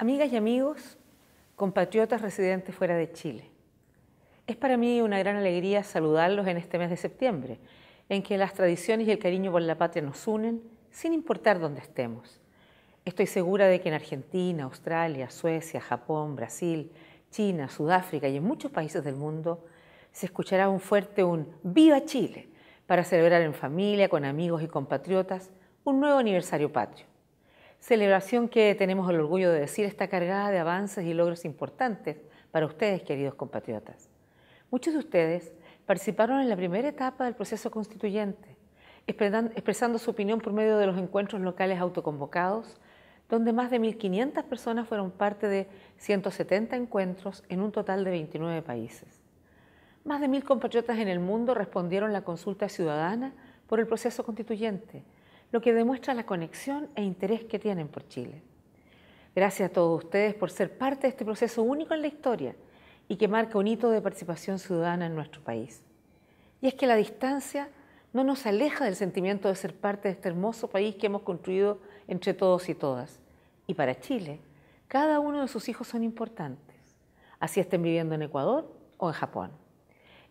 Amigas y amigos, compatriotas residentes fuera de Chile, es para mí una gran alegría saludarlos en este mes de septiembre, en que las tradiciones y el cariño por la patria nos unen, sin importar dónde estemos. Estoy segura de que en Argentina, Australia, Suecia, Japón, Brasil, China, Sudáfrica y en muchos países del mundo se escuchará un fuerte un ¡Viva Chile! para celebrar en familia, con amigos y compatriotas, un nuevo aniversario patrio celebración que tenemos el orgullo de decir está cargada de avances y logros importantes para ustedes, queridos compatriotas. Muchos de ustedes participaron en la primera etapa del proceso constituyente, expresando su opinión por medio de los encuentros locales autoconvocados, donde más de 1.500 personas fueron parte de 170 encuentros en un total de 29 países. Más de 1.000 compatriotas en el mundo respondieron la consulta ciudadana por el proceso constituyente, lo que demuestra la conexión e interés que tienen por Chile. Gracias a todos ustedes por ser parte de este proceso único en la historia y que marca un hito de participación ciudadana en nuestro país. Y es que la distancia no nos aleja del sentimiento de ser parte de este hermoso país que hemos construido entre todos y todas. Y para Chile, cada uno de sus hijos son importantes, así estén viviendo en Ecuador o en Japón.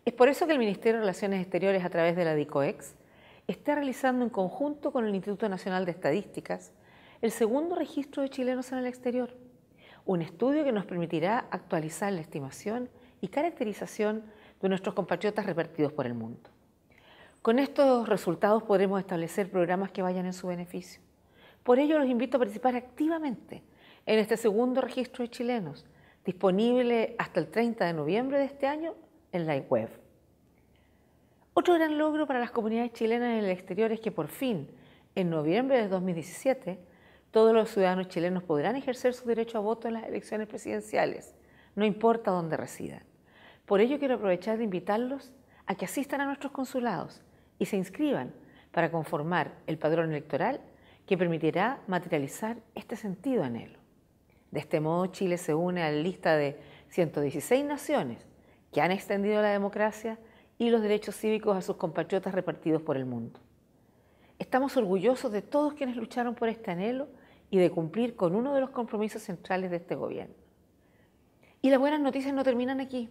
Es por eso que el Ministerio de Relaciones Exteriores, a través de la DICOEX, está realizando en conjunto con el Instituto Nacional de Estadísticas el segundo registro de chilenos en el exterior, un estudio que nos permitirá actualizar la estimación y caracterización de nuestros compatriotas repartidos por el mundo. Con estos resultados podremos establecer programas que vayan en su beneficio. Por ello los invito a participar activamente en este segundo registro de chilenos, disponible hasta el 30 de noviembre de este año en la web. Otro gran logro para las comunidades chilenas en el exterior es que por fin, en noviembre de 2017, todos los ciudadanos chilenos podrán ejercer su derecho a voto en las elecciones presidenciales, no importa dónde residan. Por ello quiero aprovechar de invitarlos a que asistan a nuestros consulados y se inscriban para conformar el padrón electoral que permitirá materializar este sentido anhelo. De este modo, Chile se une a la lista de 116 naciones que han extendido la democracia y los derechos cívicos a sus compatriotas repartidos por el mundo. Estamos orgullosos de todos quienes lucharon por este anhelo y de cumplir con uno de los compromisos centrales de este gobierno. Y las buenas noticias no terminan aquí.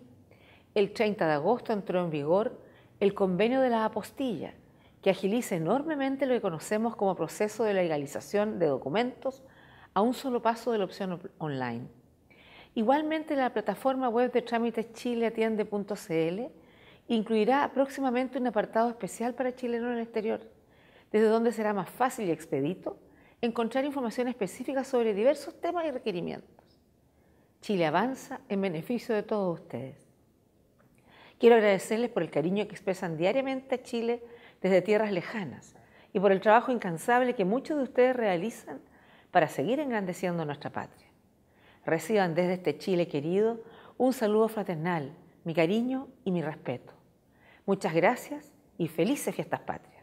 El 30 de agosto entró en vigor el convenio de la apostilla, que agiliza enormemente lo que conocemos como proceso de legalización de documentos a un solo paso de la opción online. Igualmente, la plataforma web de trámites chileatiende.cl incluirá próximamente un apartado especial para chilenos en el exterior, desde donde será más fácil y expedito encontrar información específica sobre diversos temas y requerimientos. Chile avanza en beneficio de todos ustedes. Quiero agradecerles por el cariño que expresan diariamente a Chile desde tierras lejanas y por el trabajo incansable que muchos de ustedes realizan para seguir engrandeciendo nuestra patria. Reciban desde este Chile querido un saludo fraternal mi cariño y mi respeto. Muchas gracias y felices fiestas patrias.